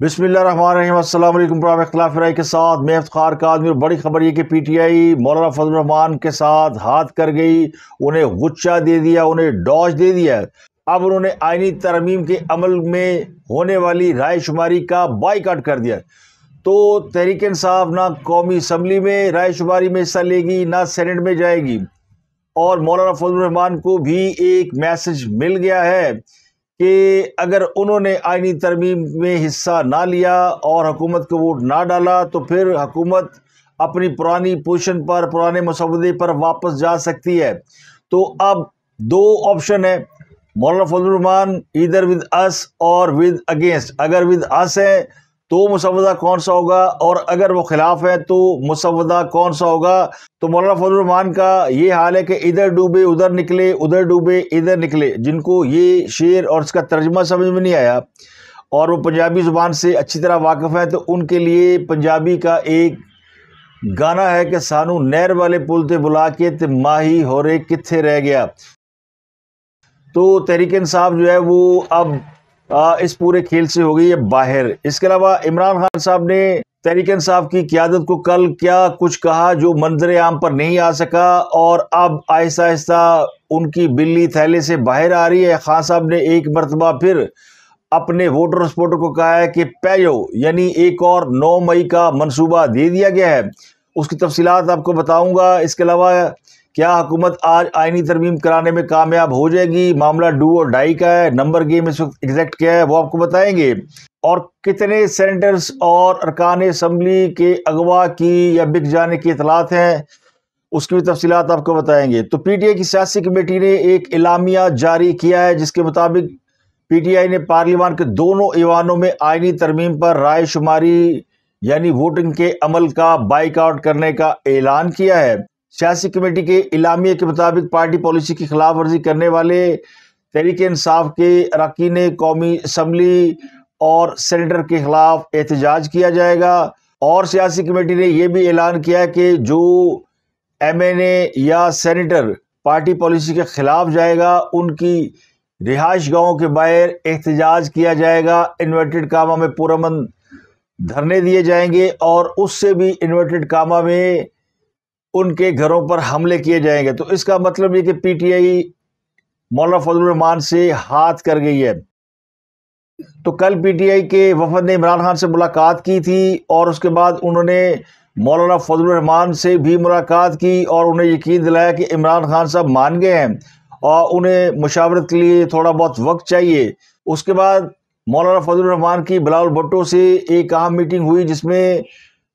बिसमीम खिलाफ राय के साथ मैं अफ्तार का आदमी और बड़ी खबर ये कि पी टी आई मौलाना फजलरहमान के साथ हाथ कर गई उन्हें गुच्छा दे दिया उन्हें डॉज दे दिया अब उन्होंने आइनी तरमीम के अमल में होने वाली राय शुमारी का बाईकाट कर दिया तो तहरीक साहब ना कौमी इसम्बली में राय शुमारी में हिस्सा लेगी ना सेनेट में जाएगी और मौलाना फजलरहमान को भी एक मैसेज मिल गया है कि अगर उन्होंने आइनी तरमीम में हिस्सा ना लिया और हुकूमत को वोट ना डाला तो फिर हुकूमत अपनी पुरानी पोजिशन पर पुराने मसौदे पर वापस जा सकती है तो अब दो ऑप्शन है मौलाना फजलरहमान इधर विद अस और विद अगेंस्ट अगर विद अस है तो मुसवदा कौन सा होगा और अगर वो खिलाफ है तो मुसवदा कौन सा होगा तो मौलाना फजलरहमान का ये हाल है कि इधर डूबे उधर निकले उधर डूबे इधर निकले जिनको ये शेर और इसका तर्जमा समझ में नहीं आया और वो पंजाबी ज़ुबान से अच्छी तरह वाकफ है तो उनके लिए पंजाबी का एक गाना है कि सानू नहर वाले पुल थे बुला के ते माही हो रे किथे रह गया तो तहरीक इंसाफ जो है वो अब इस पूरे खेल से हो गई है बाहर इसके अलावा इमरान खान साहब ने तहरीक इंसाफ की क्यादत को कल क्या कुछ कहा जो मंजर आम पर नहीं आ सका और अब आहिस्ता आहिस्ता उनकी बिल्ली थैले से बाहर आ रही है खान साहब ने एक मरतबा फिर अपने वोटर सपोर्टर को कहा है कि पैयो यानी एक और नौ मई का मनसूबा दे दिया गया है उसकी तफसीत आपको बताऊंगा इसके अलावा क्या हुकूमत आज आइनी तरमीम कराने में कामयाब हो जाएगी मामला डू और डाई का है नंबर गेम इस वक्त एग्जैक्ट क्या है वो आपको बताएंगे और कितने सेंटर्स और अरकान इसम्बली के अगवा की या बिक जाने की इतलात हैं उसकी भी तफसीत आपको बताएंगे तो पी टी आई की सियासी कमेटी ने एक इलामिया जारी किया है जिसके मुताबिक पी टी आई ने पार्लियामान के दोनों ईवानों में आइनी तरमीम पर राय शुमारी यानी वोटिंग के अमल का बाइकआउट करने का ऐलान किया है सियासी कमेटी के इलामी के मुताबिक पार्टी पॉलिसी की खिलाफ वर्जी करने वाले तहरीक इंसाफ के अरकान कौमी असम्बली और सेनेटर के खिलाफ एहतजाज किया जाएगा और सियासी कमेटी ने यह भी ऐलान किया कि जो एम एन ए या सेनेटर पार्टी पॉलिसी के खिलाफ जाएगा उनकी रिहाइश गाहों के बाहर एहतजाज किया जाएगा इन्वर्टेड कामा में मंद धरने दिए जाएंगे और उससे भी इन्वर्टेड कामा में उनके घरों पर हमले किए जाएंगे तो इसका मतलब ये कि पीटीआई मौलाना फजलान से हाथ कर गई है तो कल पीटीआई के वफद ने इमरान खान से मुलाकात की थी और उसके बाद उन्होंने मौलाना फजलरहमान से भी मुलाकात की और उन्हें यकीन दिलाया कि इमरान खान साहब मान गए हैं और उन्हें मुशावरत के लिए थोड़ा बहुत वक्त चाहिए उसके बाद मौलाना फजलरहमान की बिलाल भुट्टो से एक अहम मीटिंग हुई जिसमें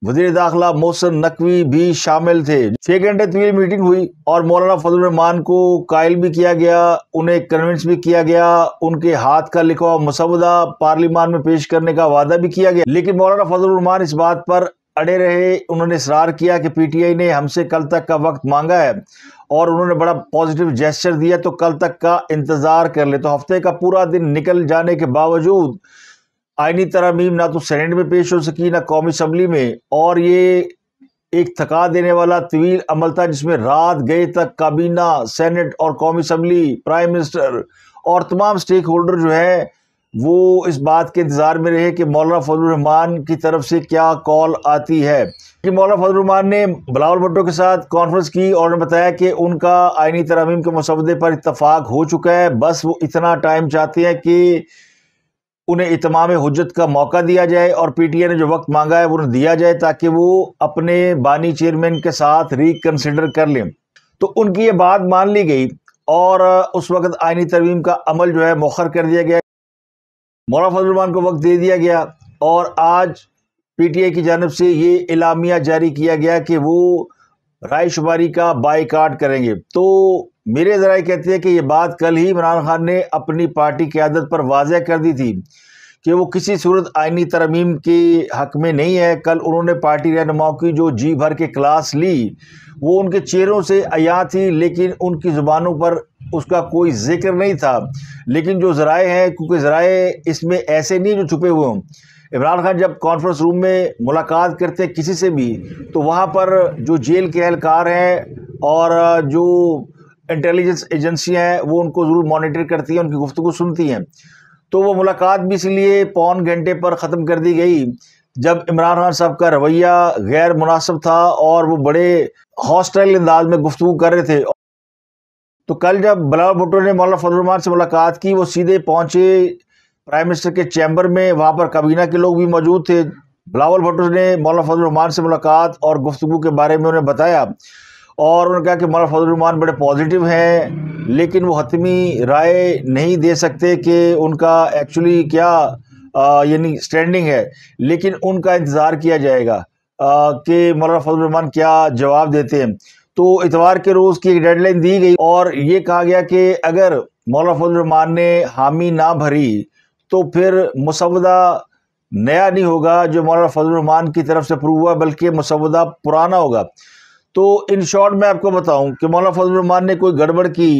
वजीर दाखिला मोहसन नकवी भी शामिल थे छह घंटे तवील तो मीटिंग हुई और मौलाना फजल रहमान को कायल भी किया गया उन्हें कन्विंस भी किया गया उनके हाथ का लिखा हुआ पार्लियामान में पेश करने का वादा भी किया गया लेकिन मौलाना फजल रहमान इस बात पर अड़े रहे उन्होंने इसरार किया कि पीटीआई ने हमसे कल तक का वक्त मांगा है और उन्होंने बड़ा पॉजिटिव जेस्चर दिया तो कल तक का इंतज़ार कर ले तो हफ्ते का पूरा दिन निकल जाने के बावजूद आइनी तरामीम ना तो सेनेट में पेश हो सकी ना कौमी असम्बली में और ये एक थका देने वाला तवील अमल था जिसमें रात गए तक काबीना सेनेट और कौमी असम्बली प्राइम मिनिस्टर और तमाम स्टेक होल्डर जो हैं वो इस बात के इंतज़ार में रहे कि मौलाना फजलरहमान की तरफ से क्या कॉल आती है कि मौलाना फजलरहमान ने बलावल भट्टो के साथ कॉन्फ्रेंस की और उन्होंने बताया कि उनका आइनी तरामीम के मसवदे पर इतफाक़ हो चुका है बस वो इतना टाइम चाहते हैं कि उन्हें इतमाम हजत का मौका दिया जाए और पी टी आई ने जो वक्त मांगा है वो उन्हें दिया जाए ताकि वो अपने बानी चेयरमैन के साथ रिकन्सिडर कर लें तो उनकी ये बात मान ली गई और उस वक्त आइनी तरवीम का अमल जो है मौखर कर दिया गया मौला फजलमान को वक्त दे दिया गया और आज पी टी आई की जानब से ये इलामिया जारी किया गया कि वो रायशुमारी का बाईकाट करेंगे तो मेरे जरा कहते हैं कि ये बात कल ही इमरान खान ने अपनी पार्टी की आदत पर वाजह कर दी थी कि वो किसी सूरत आइनी तरमीम के हक में नहीं है कल उन्होंने पार्टी रहनुमाओं की जो जी भर के क्लास ली वो उनके चेहरों से अया थी लेकिन उनकी ज़ुबानों पर उसका कोई जिक्र नहीं था लेकिन जो ज़राए हैं क्योंकि ज़राए इसमें ऐसे नहीं जो छुपे हुए हों इमरान खान जब कॉन्फ्रेंस रूम में मुलाकात करते किसी से भी तो वहाँ पर जो जेल के एहलकार हैं और जो इंटेलिजेंस एजेंसियां हैं वो उनको ज़रूर मॉनिटर करती हैं उनकी गुफ्तु सुनती हैं तो वो मुलाकात भी इसलिए पौन घंटे पर ख़त्म कर दी गई जब इमरान खान साहब का रवैया गैर मुनासिब था और वो बड़े हॉस्टाइल अंदाज में गुफ्तु कर रहे थे तो कल जब बलावल भुट्टो ने मौलाना फजलरमान से मुलाकात की वो सीधे पहुंचे प्राइम मिनिस्टर के चैम्बर में वहाँ पर काबीना के लोग भी मौजूद थे बिलावल भुट्टो ने मौलाना फजलरहमान से मुलाकात और गुफ्तु के बारे में उन्हें बताया और उन्होंने कहा कि मौलाना फजलरहमान बड़े पॉजिटिव हैं लेकिन वो हतमी राय नहीं दे सकते कि उनका एक्चुअली क्या यानी स्टैंडिंग है लेकिन उनका इंतज़ार किया जाएगा कि मौलाना फजलरहमान क्या जवाब देते हैं तो इतवार के रोज़ की एक डेडलाइन दी गई और ये कहा गया कि अगर मौलाना फजलरहमान ने हामी ना भरी तो फिर मुसवदा नया नहीं होगा जो मौलाना फजलरहमान की तरफ से अप्रूव हुआ बल्कि मुसवदा पुराना होगा तो इन शॉर्ट मैं आपको बताऊं कि मौलाना रहमान ने कोई गड़बड़ की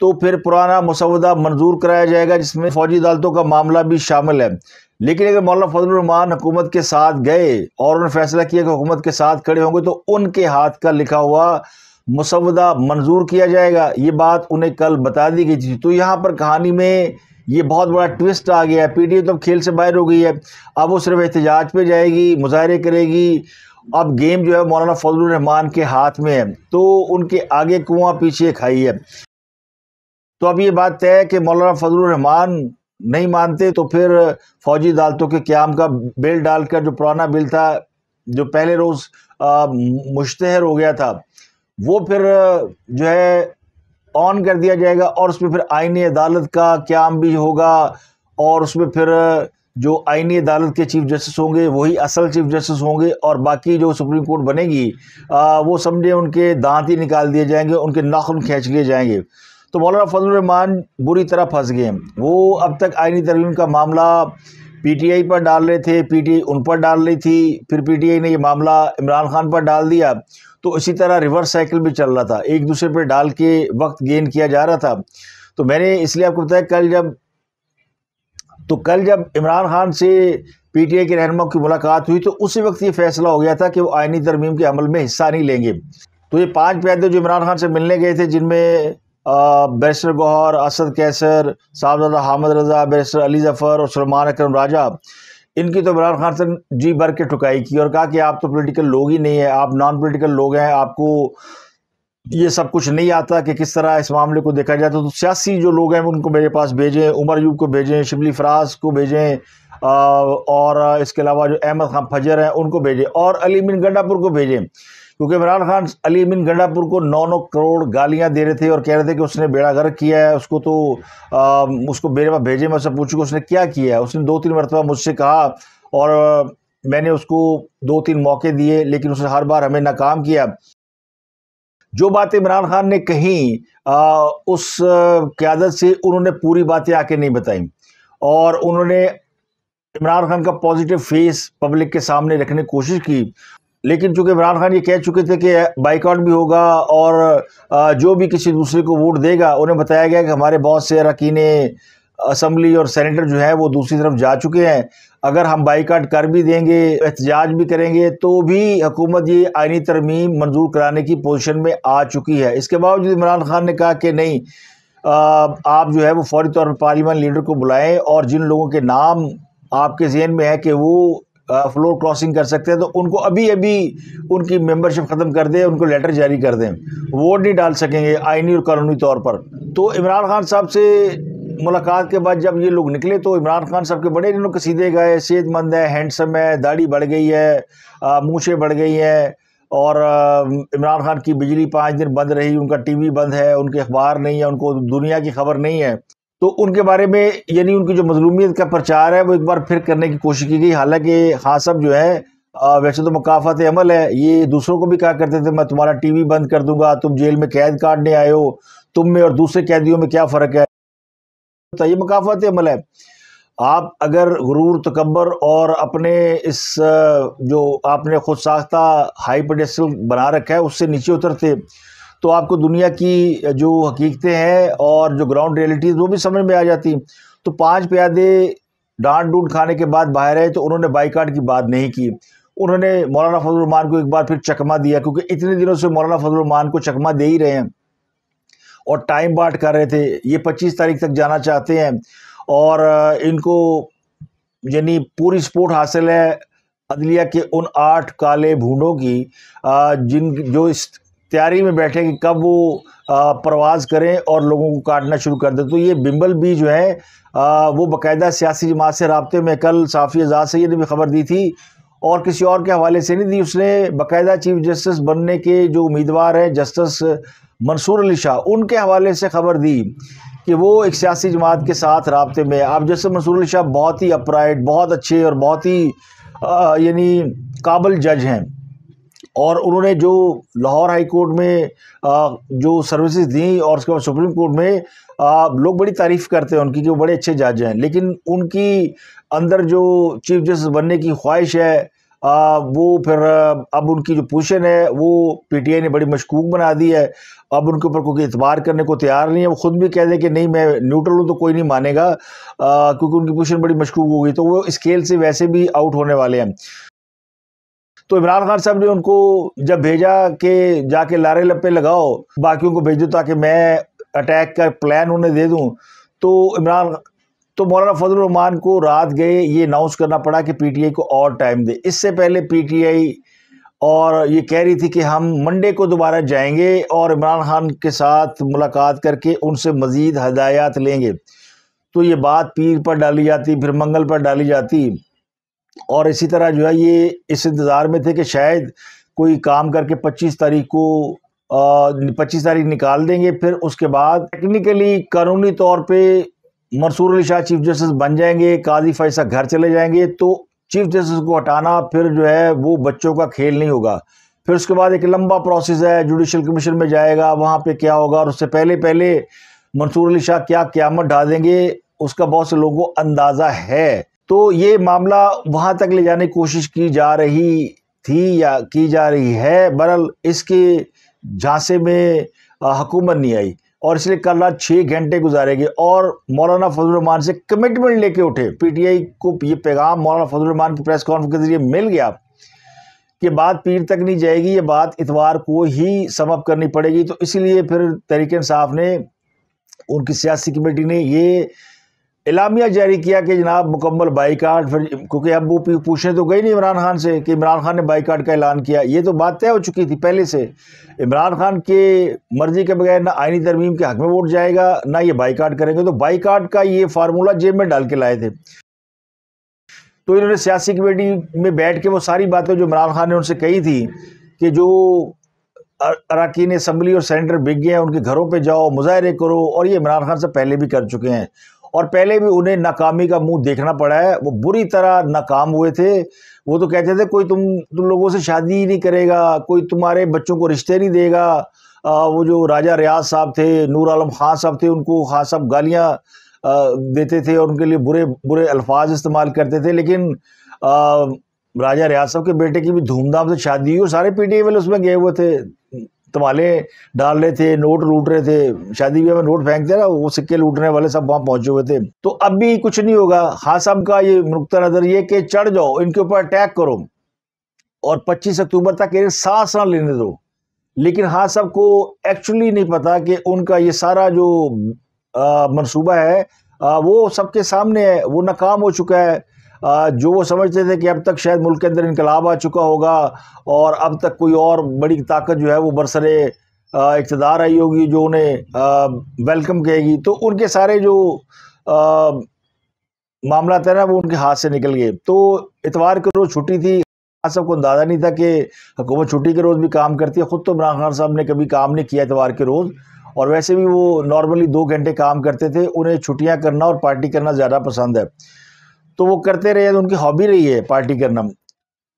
तो फिर पुराना मसवदा मंजूर कराया जाएगा जिसमें फौजी अदालतों का मामला भी शामिल है लेकिन अगर मौलाना रहमान हुकूमत के साथ गए और उन्होंने फैसला किया कि हुकूमत के साथ खड़े होंगे तो उनके हाथ का लिखा हुआ मसवदा मंजूर किया जाएगा ये बात उन्हें कल बता दी गई थी तो यहाँ पर कहानी में ये बहुत बड़ा ट्विस्ट आ गया है एफ तो अब खेल से बाहर हो गई है अब वो सिर्फ एहतजाज पे जाएगी मुजाहरे करेगी अब गेम जो है मौलाना फजल रहमान के हाथ में है तो उनके आगे कुआं पीछे खाई है तो अब ये बात तय है कि मौलाना फजल रहमान नहीं मानते तो फिर फौजी अदालतों के क्याम का बिल डालकर जो पुराना बिल था जो पहले रोज़ मुश्तहर हो गया था वो फिर जो है ऑन कर दिया जाएगा और उसमें फिर आइनी अदालत का क्याम भी होगा और उसमें फिर जो आइनी अदालत के चीफ जस्टिस होंगे वही असल चीफ जस्टिस होंगे और बाकी जो सुप्रीम कोर्ट बनेगी आ, वो समझे उनके दांत ही निकाल दिए जाएंगे उनके नाखून खींच लिए जाएंगे तो मौलाना फजलरहमान बुरी तरह फंस गए वो अब तक आइनी तरमीम का मामला पीटीआई पर डाल रहे थे पीटीआई उन पर डाल रही थी फिर पीटीआई ने ये मामला इमरान खान पर डाल दिया तो इसी तरह रिवर्स साइकिल भी चल रहा था एक दूसरे पर डाल के वक्त गेन किया जा रहा था तो मैंने इसलिए आपको बताया कल जब तो कल जब इमरान खान से पी टी आई के रहनमा की मुलाकात हुई तो उसी वक्त ये फैसला हो गया था कि वो आइनी तरमीम के अमल में हिस्सा नहीं लेंगे तो ये पाँच पैदे जो इमरान खान से मिलने गए थे जिनमें बैरिस्टर गौहर असद कैसर साहबजादा हामद रजा बैरिस्टर अली जफ़र और सलमान अक्रम राजा इनकी तो इमरान खान से जी भर के ठुकाई की और कहा कि आप तो पोलिटिकल लोग ही नहीं है आप नॉन पोलिटिकल लोग हैं आपको ये सब कुछ नहीं आता कि किस तरह इस मामले को देखा जाए तो, सियासी जो लोग हैं उनको मेरे पास भेजें उमर यूब को भेजें शिबली फराज को भेजें और इसके अलावा जो अहमद खान फजर हैं उनको भेजें और अली बिन गंडापुर को भेजें क्योंकि इमरान खान अली बिन गंडापुर को नौ नौ करोड़ गालियां दे रहे थे और कह रहे थे कि उसने बेड़ा गर्क किया है उसको तो आ, उसको मेरे पास भेजें मैं उससे पूछूँ कि उसने क्या किया है उसने दो तीन मरतबा मुझसे कहा और मैंने उसको दो तीन मौके दिए लेकिन उसने हर बार हमें नाकाम किया जो बात इमरान खान ने कही आ, उस क्यादत से उन्होंने पूरी बातें आके नहीं बताई और उन्होंने इमरान खान का पॉजिटिव फेस पब्लिक के सामने रखने की कोशिश की लेकिन चूंकि इमरान खान ये कह चुके थे कि बाइकआउट भी होगा और जो भी किसी दूसरे को वोट देगा उन्हें बताया गया कि हमारे बहुत से अरकने असम्बली और सेनेटर जो है वो दूसरी तरफ जा चुके हैं अगर हम बाईकाट कर भी देंगे एहतजाज भी करेंगे तो भी हुकूमत ये आइनी तरमीम मंजूर कराने की पोजिशन में आ चुकी है इसके बावजूद इमरान खान ने कहा कि नहीं आप जो है वो फौरी तौर पर पार्लियामान लीडर को बुलाएं और जिन लोगों के नाम आपके जहन में है कि वो फ्लोर क्रॉसिंग कर सकते हैं तो उनको अभी अभी उनकी मेंबरशिप ख़त्म कर दें उनको लेटर जारी कर दें वोट नहीं डाल सकेंगे आइनी और कानूनी तौर पर तो इमरान खान साहब से मुलाकात के बाद जब ये लोग निकले तो इमरान खान साहब के बड़े इन लोग सीधे गए सेहतमंद है हैंडसम है दाढ़ी बढ़ गई है मूछे बढ़ गई हैं और इमरान खान की बिजली पाँच दिन बंद रही उनका टीवी बंद है उनके अखबार नहीं है उनको दुनिया की खबर नहीं है तो उनके बारे में यानी उनकी जो मजलूमियत का प्रचार है वो एक बार फिर करने की कोशिश की गई हालांकि खान हाँ, साहब जो है वैसे तो मकाफत अमल है ये दूसरों को भी कहा करते थे मैं तुम्हारा टीवी बंद कर दूंगा तुम जेल में कैद काटने आए हो तुम में और दूसरे कैदियों में क्या फ़र्क है तो ये मकाफत अमल है आप अगर गुरूर तकबर और अपने इस जो आपने खुद साख्ता हाई पोटेंशियल बना रखा है उससे नीचे उतरते तो आपको दुनिया की जो हकीकतें हैं और जो ग्राउंड रियलिटीज़ वो भी समझ में आ जाती तो पांच प्यादे डांट डूट खाने के बाद बाहर आए तो उन्होंने बाईकाट की बात नहीं की उन्होंने मौलाना फजलरमान को एक बार फिर चकमा दिया क्योंकि इतने दिनों से मौलाना फजलरमान को चकमा दे ही रहे हैं और टाइम बाट कर रहे थे ये पच्चीस तारीख तक जाना चाहते हैं और इनको यानी पूरी सपोर्ट हासिल है अदलिया के उन आठ काले भूडों की जिन जो इस तैयारी में बैठे कि कब वो प्रवास करें और लोगों को काटना शुरू कर दें तो ये बिम्बल बी जो है वो बाकायदा सियासी जमात से रबते में कल साफ़ी आज़ाद सैद ने भी खबर दी थी और किसी और के हवाले से नहीं दी उसने बाकायदा चीफ जस्टिस बनने के जो उम्मीदवार हैं जस्टिस मंसूर अली शाह उनके हवाले से खबर दी कि वो एक सियासी जमात के साथ रबते में आप जैसे मंसूर अली शाह बहुत ही अपराइट बहुत अच्छे और बहुत ही यानी काबिल जज हैं और उन्होंने जो लाहौर हाई कोर्ट में आ, जो सर्विसेज दी और उसके बाद सुप्रीम कोर्ट में आ, लोग बड़ी तारीफ़ करते हैं उनकी कि वो बड़े अच्छे जज हैं लेकिन उनकी अंदर जो चीफ जस्टिस बनने की ख्वाहिश है आ, वो फिर अब उनकी जो पोजीशन है वो पीटीआई ने बड़ी मशकूक बना दी है अब उनके ऊपर कोई इतबार करने को तैयार नहीं है वो खुद भी कह दें कि नहीं मैं न्यूट्रल हूँ तो कोई नहीं मानेगा क्योंकि उनकी पोजिशन बड़ी मशकूक हो गई तो वो स्केल से वैसे भी आउट होने वाले हैं तो इमरान खान साहब ने उनको जब भेजा कि जाके लारे लपे लगाओ बाकियों को भेज दो ताकि मैं अटैक का प्लान उन्हें दे दूँ तो इमरान तो मौलाना फजल रहमान को रात गए ये अनाउंस करना पड़ा कि पीटीआई को और टाइम दे इससे पहले पीटीआई और ये कह रही थी कि हम मंडे को दोबारा जाएंगे और इमरान खान के साथ मुलाकात करके उनसे मज़ीद हदायत लेंगे तो ये बात पीर पर डाली जाती फिर मंगल पर डाली जाती और इसी तरह जो है ये इस इंतज़ार में थे कि शायद कोई काम करके 25 तारीख को पच्चीस तारीख निकाल देंगे फिर उसके बाद टेक्निकली कानूनी तौर पे मंसूर अली शाह चीफ जस्टिस बन जाएंगे काजी फैसा घर चले जाएंगे तो चीफ जस्टिस को हटाना फिर जो है वो बच्चों का खेल नहीं होगा फिर उसके बाद एक लंबा प्रोसेस है जुडिशल कमीशन में जाएगा वहाँ पे क्या होगा और उससे पहले पहले मंसूर अली शाह क्या क्यामत ढा देंगे उसका बहुत से लोगों को अंदाज़ा है तो ये मामला वहाँ तक ले जाने की कोशिश की जा रही थी या की जा रही है बरल इसके झांसे में हुकूमत नहीं आई और इसलिए कल रात छः घंटे गुजारेंगे और मौलाना फजलरहमान से कमिटमेंट लेके उठे पीटीआई को ये पैगाम मौलाना फजलरहमान की प्रेस कॉन्फ्रेंस के जरिए मिल गया कि बात पीर तक नहीं जाएगी ये बात इतवार को ही समअप करनी पड़ेगी तो इसलिए फिर तहरीक इंसाफ ने उनकी सियासी कमेटी ने ये इलामिया जारी किया कि जनाब मुकम्मल बाईकाट फिर क्योंकि अब वो पूछने तो गई नहीं इमरान खान से कि इमरान खान ने बाईकाट का ऐलान किया ये तो बात तय हो चुकी थी पहले से इमरान खान के मर्ज़ी के बगैर ना आइनी तरमीम के हक में वोट जाएगा ना ये बाईकाट करेंगे तो बाईकाट का ये फार्मूला जेब में डाल के लाए थे तो इन्होंने सियासी कमेटी में बैठ के वो सारी बातें जो इमरान खान ने उनसे कही थी कि जो अरकान असम्बली और सेंटर बिक गए हैं उनके घरों पर जाओ मुजाहरे करो और ये इमरान खान से पहले भी कर चुके हैं और पहले भी उन्हें नाकामी का मुंह देखना पड़ा है वो बुरी तरह नाकाम हुए थे वो तो कहते थे कोई तुम तुम लोगों से शादी ही नहीं करेगा कोई तुम्हारे बच्चों को रिश्ते नहीं देगा आ, वो जो राजा रियाज साहब थे नूर आलम खान साहब थे उनको खान साहब गालियाँ देते थे और उनके लिए बुरे बुरे अल्फाज इस्तेमाल करते थे लेकिन आ, राजा रियाज साहब के बेटे की भी धूमधाम से शादी हुई और सारे पी वाले उसमें गए हुए थे तमाले डाल रहे थे नोट लूट रहे थे शादी ब्याह में नोट फेंकते ना वो सिक्के लूटने वाले सब वहाँ पहुंचे हुए थे तो अब भी कुछ नहीं होगा खान साहब का ये नुकता नजर ये कि चढ़ जाओ इनके ऊपर अटैक करो और 25 अक्टूबर तक इन्हें सांस ना लेने दो लेकिन हाँ सब को एक्चुअली नहीं पता कि उनका ये सारा जो मनसूबा है आ, वो सबके सामने है वो नाकाम हो चुका है जो वो समझते थे कि अब तक शायद मुल्क के अंदर इनकलाब आ चुका होगा और अब तक कोई और बड़ी ताकत जो है वो बरसर इकतदार आई होगी जो उन्हें वेलकम कहेगी तो उनके सारे जो मामला थे ना वो उनके हाथ से निकल गए तो इतवार के रोज़ छुट्टी थी खान साहब को अंदाज़ा नहीं था कि हुकूमत छुट्टी के रोज़ भी काम करती है ख़ुद तो इमरान खान साहब ने कभी काम नहीं किया इतवार के रोज़ और वैसे भी वो नॉर्मली दो घंटे काम करते थे उन्हें छुट्टियाँ करना और पार्टी करना ज़्यादा पसंद है तो वो करते रहे तो उनकी हॉबी रही है पार्टी करना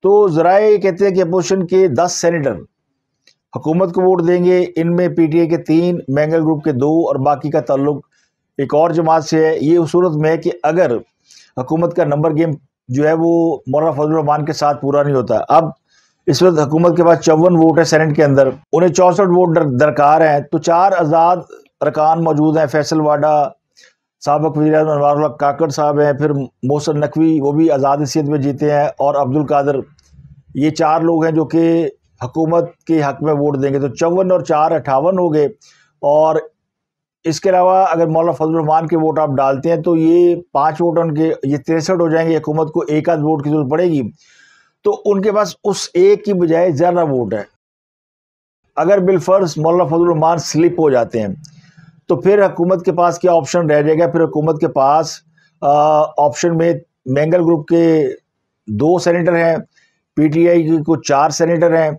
तो ज़रा ये कहते हैं कि अपोजिशन के दस सेनेटर हुकूमत को वोट देंगे इनमें पीटीए के तीन मैंगल ग्रुप के दो और बाकी का ताल्लुक एक और जमात से है ये उस सूरत में है कि अगर हुकूमत का नंबर गेम जो है वो मौलाना रहमान के साथ पूरा नहीं होता अब इस वक्त हुकूमत के पास चौवन वोट है सेनेट के अंदर उन्हें चौंसठ वोट दरकार हैं तो चार आज़ाद अरकान मौजूद हैं फैसल वाडा सबक वजी अनवर काकड़ साहब हैं फिर मोहसन नकवी वो भी आज़ाद हैसीत में जीते हैं और अब्दुल कादर ये चार लोग हैं जो कि हकूमत के हक में वोट देंगे तो चौवन और चार अट्ठावन हो गए और इसके अलावा अगर मौला फजलरहमान के वोट आप डालते हैं तो ये पाँच वोट उनके ये तिरसठ हो जाएंगे हुकूमत को एक आध वोट की जरूरत पड़ेगी तो उनके पास उस एक की बजाय ज़्यादा वोट है अगर बिलफर्ज फजल फजलरहमान स्लिप हो जाते हैं तो फिर हुकूमत के पास क्या ऑप्शन रह जाएगा फिर हुकूमत के पास ऑप्शन में मैंगल ग्रुप के दो सेनेटर हैं पीटीआई के को चार सेनेटर हैं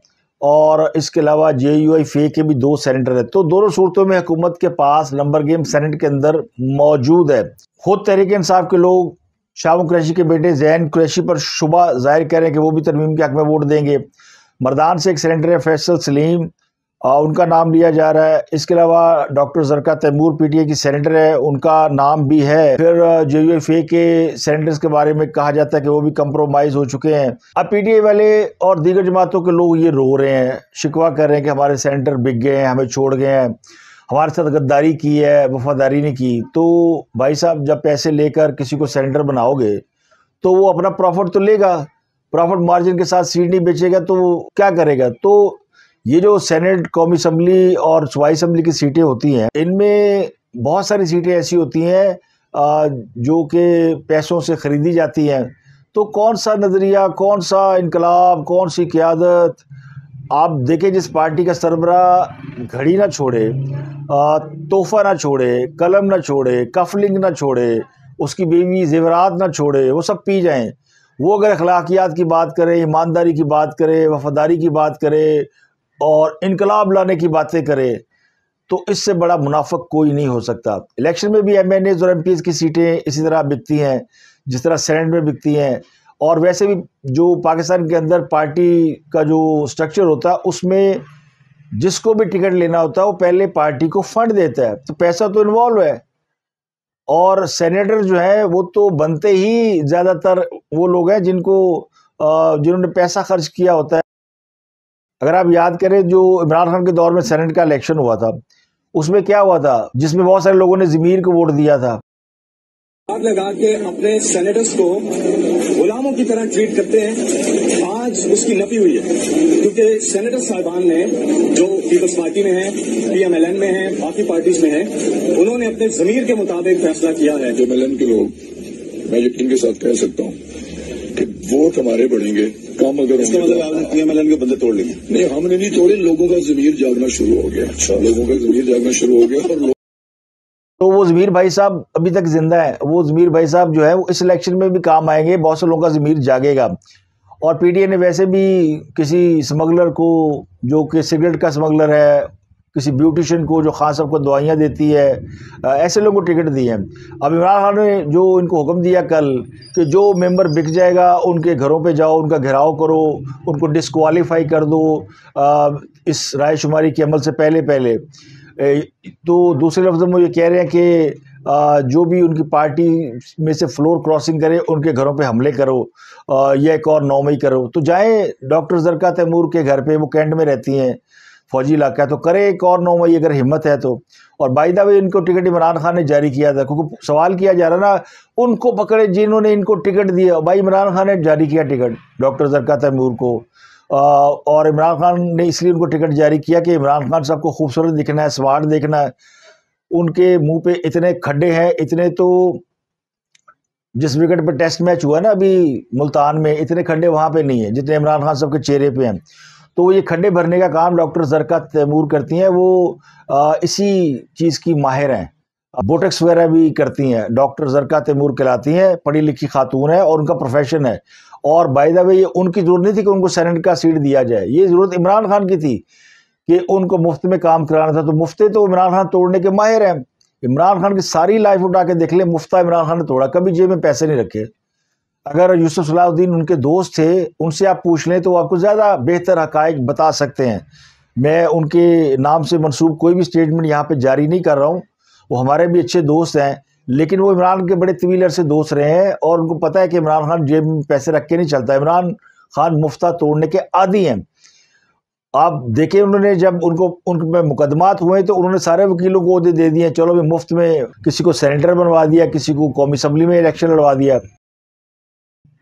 और इसके अलावा जे यू आई फे के भी दो सेनेटर हैं तो दोनों सूरतों में हुकूमत के पास नंबर गेम सेनेट के अंदर मौजूद है खुद तहरीक इंसाफ के लोग शाह कुरैशी के बेटे जैन कुरैशी पर शुबा जाहिर कर रहे हैं कि वो भी तरमीम के हक में वोट देंगे मरदान से एक सेनेटर है फैसल सलीम आ, उनका नाम लिया जा रहा है इसके अलावा डॉक्टर जरका तैमूर पीटीए की सेनेटर है उनका नाम भी है फिर जे यू एफ ए के सेनेटर्स के बारे में कहा जाता है कि वो भी कम्प्रोमाइज़ हो चुके हैं अब पीटीए वाले और दीगर जमातों के लोग ये रो रहे हैं शिकवा कर रहे हैं कि हमारे सेनेटर बिक गए हैं हमें छोड़ गए हैं हमारे साथ गद्दारी की है वफादारी नहीं की तो भाई साहब जब पैसे लेकर किसी को सेनेटर बनाओगे तो वो अपना प्रॉफिट तो लेगा प्रॉफिट मार्जिन के साथ सीट नहीं बेचेगा तो क्या करेगा तो ये जो सेनेट कौमी असम्बली और सूबाई असम्बली की सीटें होती हैं इनमें बहुत सारी सीटें ऐसी होती हैं जो कि पैसों से ख़रीदी जाती हैं तो कौन सा नज़रिया कौन सा इनकलाब कौन सी क़्यादत आप देखें जिस पार्टी का सरबरा घड़ी ना छोड़े तोहफा ना छोड़े कलम ना छोड़े कफलिंग ना छोड़े उसकी बीवी जेवरात ना छोड़े वो सब पी जाएं वो अगर अखलाकियात की बात करें ईमानदारी की बात करें वफादारी की बात करें और इनकलाब लाने की बातें करे तो इससे बड़ा मुनाफा कोई नहीं हो सकता इलेक्शन में भी एम एन एज और एम पी एज की सीटें इसी तरह बिकती हैं जिस तरह सेनेट में बिकती हैं और वैसे भी जो पाकिस्तान के अंदर पार्टी का जो स्ट्रक्चर होता है उसमें जिसको भी टिकट लेना होता है वो पहले पार्टी को फंड देता है तो पैसा तो इन्वॉल्व है और सेनेटर जो है वो तो बनते ही ज़्यादातर वो लोग हैं जिनको जिन्होंने पैसा खर्च किया होता है अगर आप याद करें जो इमरान खान के दौर में सेनेट का इलेक्शन हुआ था उसमें क्या हुआ था जिसमें बहुत सारे लोगों ने जमीर को वोट दिया था लगा के अपने सेनेटर्स को गुलामों की तरह ट्रीट करते हैं आज उसकी नफी हुई है क्योंकि सेनेटर साहबान ने जो पीपल्स पार्टी में है पीएमएलएन में है बाकी पार्टीज में है उन्होंने अपने जमीर के मुताबिक फैसला किया है जो एमएलएन के लोग मैं यकीन के साथ कह सकता हूँ कि वोट हमारे बढ़ेंगे कम अगर इसका मतलब आपने पीएमएलएन के बंदे तोड़ लेंगे नहीं हमने नहीं तोड़े लोगों का जमीर जागना शुरू हो गया अच्छा लोगों का जमीर जागना शुरू हो गया और तो वो जमीर भाई साहब अभी तक जिंदा है वो जमीर भाई साहब जो है वो इस इलेक्शन में भी काम आएंगे बहुत से लोगों का जमीर जागेगा और पीटीए ने वैसे भी किसी स्मगलर को जो कि सिगरेट का स्मगलर है किसी ब्यूटिशन को जो ख़ास आपको दवाइयाँ देती है ऐसे लोगों को टिकट दिए हैं अब इमरान खान ने जो इनको हुक्म दिया कल कि जो मेंबर बिक जाएगा उनके घरों पे जाओ उनका घेराव करो उनको डिसक्वालीफाई कर दो इस राय शुमारी के अमल से पहले पहले तो दूसरे लफ्ज़ में ये कह रहे हैं कि जो भी उनकी पार्टी में से फ्लोर क्रॉसिंग करे उनके घरों पे हमले करो या एक और नौमई करो तो जाए डॉक्टर जरका तैमूर के घर पे वो कैंट में रहती हैं फौजी इलाका है तो करे एक और नौ मई अगर हिम्मत है तो और बाई द इनको टिकट इमरान खान ने जारी किया था क्योंकि सवाल किया जा रहा ना उनको पकड़े जिन्होंने इनको टिकट दिया भाई इमरान खान ने जारी किया टिकट डॉक्टर जरका तैमूर को और इमरान खान ने इसलिए उनको टिकट जारी किया कि इमरान खान साहब को खूबसूरत दिखना है स्वाड देखना है उनके मुंह पे इतने खड्डे हैं इतने तो जिस विकेट पे टेस्ट मैच हुआ ना अभी मुल्तान में इतने खड्डे वहाँ पे नहीं है जितने इमरान खान साहब के चेहरे पे हैं तो ये खड्डे भरने का काम डॉक्टर जरका तैमूर करती हैं वो इसी चीज़ की माहिर हैं बोटेक्स वगैरह भी करती हैं डॉक्टर जरका तैमूर कहलाती हैं पढ़ी लिखी खातून है और उनका प्रोफेशन है और बाई द ये उनकी ज़रूरत नहीं थी कि उनको सैनट का सीट दिया जाए ये ज़रूरत इमरान खान की थी कि उनको मुफ्त में काम कराना था तो मुफ्ते तो इमरान खान तोड़ने के माहिर हैं इमरान खान की सारी लाइफ उठा के देख ले मुफ्ता इमरान खान ने तोड़ा कभी जेब में पैसे नहीं रखे अगर यूसुफ सलाहुद्दीन उनके दोस्त थे उनसे आप पूछ लें तो वो आपको ज़्यादा बेहतर हक़ बता सकते हैं मैं उनके नाम से मनसूब कोई भी स्टेटमेंट यहाँ पर जारी नहीं कर रहा हूँ वो हमारे भी अच्छे दोस्त हैं लेकिन वो इमरान के बड़े तवील से दोस्त रहे हैं और उनको पता है कि इमरान खान जेब में पैसे रख के नहीं चलता इमरान खान मुफ्ता तोड़ने के आदि हैं आप देखें उन्होंने जब उनको उन पर मुकदमात हुए तो उन्होंने सारे वकीलों को अहदे दे दिए चलो भाई मुफ्त में किसी को सेनेटर बनवा दिया किसी को कौमी असम्बली में इलेक्शन लड़वा दिया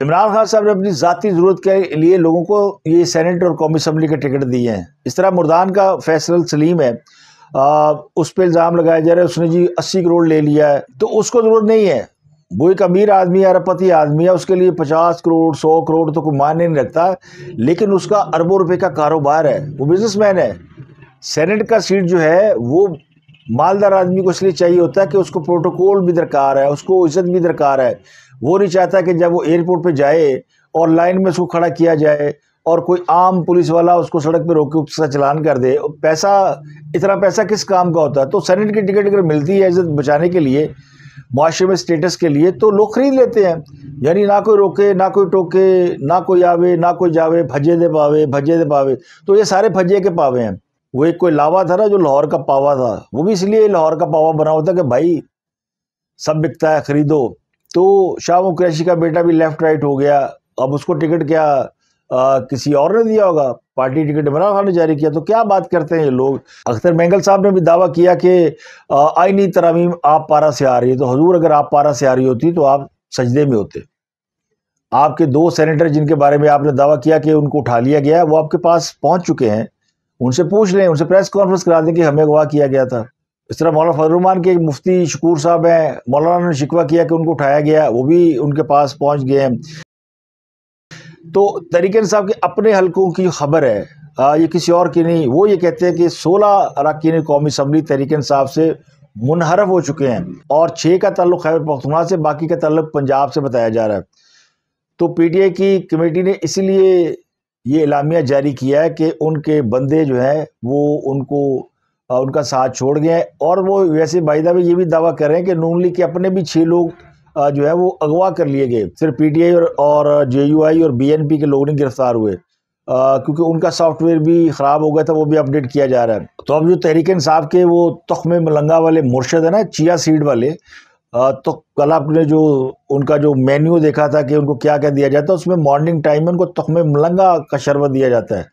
इमरान खान साहब ने अपनी ज़ाती ज़रूरत के लिए लोगों को ये सैनेट और कौमी असम्बली के टिकट दिए हैं इस तरह मुर्दान का फैसला सलीम है आ, उस पर इल्ज़ाम लगाया जा रहा है उसने जी अस्सी करोड़ ले लिया है तो उसको ज़रूरत नहीं है वो एक अमीर आदमी है अरबपति आदमी है उसके लिए पचास करोड़ सौ करोड़ तो कोई मान नहीं रखता लेकिन उसका अरबों रुपये का कारोबार है वो मैन है सैनेट का सीट जो है वो मालदार आदमी को इसलिए चाहिए होता है कि उसको प्रोटोकॉल भी दरकार है उसको इज्जत भी दरकार है वो नहीं चाहता कि जब वो एयरपोर्ट पे जाए और लाइन में उसको खड़ा किया जाए और कोई आम पुलिस वाला उसको सड़क पे रोके उसका चलान कर दे पैसा इतना पैसा किस काम का होता है तो सेनेट की टिकट अगर मिलती है इज़्ज़त बचाने के लिए माशरे में स्टेटस के लिए तो लोग ख़रीद लेते हैं यानी ना कोई रोके ना कोई टोके ना कोई आवे ना कोई जावे भजे दे पावे भजे दे पावे तो ये सारे भजे के पावे हैं वो एक कोई लावा था ना जो लाहौर का पावा था वो भी इसलिए लाहौर का पावा बना होता कि भाई सब बिकता है ख़रीदो तो शाह मुक्रैशी का बेटा भी लेफ्ट राइट हो गया अब उसको टिकट क्या आ, किसी और ने दिया होगा पार्टी टिकट इमरान खान ने जारी किया तो क्या बात करते हैं ये लोग अख्तर मैंगल साहब ने भी दावा किया कि आईनी तरामीम आप पारा से आ रही है तो हजूर अगर आप पारा से आ रही होती तो आप सजदे में होते आपके दो सेनेटर जिनके बारे में आपने दावा किया कि उनको उठा लिया गया वो आपके पास पहुंच चुके हैं उनसे पूछ लें उनसे प्रेस कॉन्फ्रेंस करा दें कि हमें अगवा किया गया था इस तरह मौलाना फजलरहमान के मुफ्ती शकूर साहब हैं मौलाना ने शिकवा किया कि उनको उठाया गया वो भी उनके पास पहुंच गए हैं तो तरीके साहब के अपने हलकों की खबर है आ, ये किसी और की नहीं वो ये कहते हैं कि सोलह अरकान कौमी असम्बली तरीके साहब से मुनहरफ हो चुके हैं और छः का तल्लु खैबर पखतुना से बाकी का तल्लक पंजाब से बताया जा रहा है तो पी टी आई की कमेटी ने इसीलिए ये इलामिया जारी किया है कि उनके बंदे जो हैं वो उनको हाँ, उनका साथ छोड़ गए और वो वैसे भाई भी ये भी दावा कर रहे हैं कि नून लीग के अपने भी छः लोग जो है वो अगवा कर लिए गए सिर्फ पीटीआई और और जेयूआई और बीएनपी के लोग नहीं गिरफ्तार हुए क्योंकि उनका सॉफ्टवेयर भी ख़राब हो गया था वो भी अपडेट किया जा रहा है तो अब जो तहरीक इंसाफ के वो में मलंगा वाले मुर्शद है ना चिया सीड वाले तो कल आपने जो उनका जो मेन्यू देखा था कि उनको क्या क्या दिया जाता है उसमें मॉर्निंग टाइम में उनको तखम मलंगा का शरबत दिया जाता है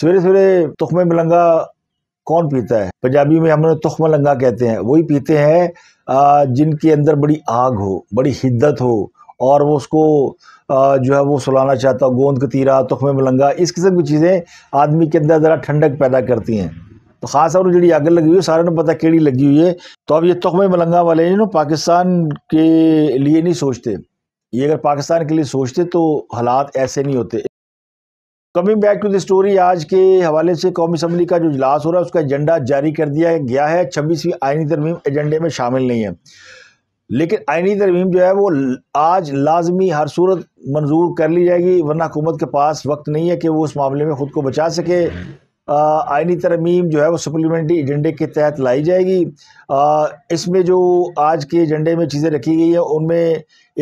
सवेरे सवेरे तखम मलंगा कौन पीता है पंजाबी में हम तुख लंगा कहते हैं वही पीते हैं जिनके अंदर बड़ी आग हो बड़ी हिद्दत हो और वो उसको जो है वो सुलाना चाहता हो गोंद कतीरा तुखम मलंगा इस किस्म की चीज़ें आदमी के अंदर ज़रा ठंडक पैदा करती हैं तो खास तौर जी आग लगी हुई है सारे पता केड़ी लगी हुई है तो अब ये तुखम मलंगा वाले ना पाकिस्तान के लिए नहीं सोचते ये अगर पाकिस्तान के लिए सोचते तो हालात ऐसे नहीं होते coming back to the story आज के हवाले से कौमी असम्बली का जो इजलास हो रहा है उसका एजेंडा जारी कर दिया गया है छब्बीसवीं आइनी तरमीम एजेंडे में शामिल नहीं है लेकिन आइनी तरमीम जो है वो आज लाजमी हर सूरत मंजूर कर ली जाएगी वरना हुकूमत के पास वक्त नहीं है कि वो उस मामले में ख़ुद को बचा सके आइनी तरमीम जो है वो सप्लीमेंट्री एजेंडे के तहत लाई जाएगी इसमें जो आज के एजेंडे में चीज़ें रखी गई हैं उनमें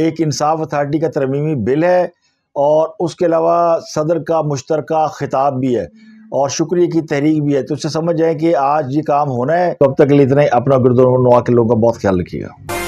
एक इंसाफ अथार्टी का तरमीमी बिल है और उसके अलावा सदर का मुश्तर ख़िताब भी है और शुक्रिया की तहरीक भी है तो उससे समझ जाए कि आज ये काम होना है तब तो तक के लिए इतना ही अपना गुरुद्वारा नवा के लोगों का बहुत ख्याल रखिएगा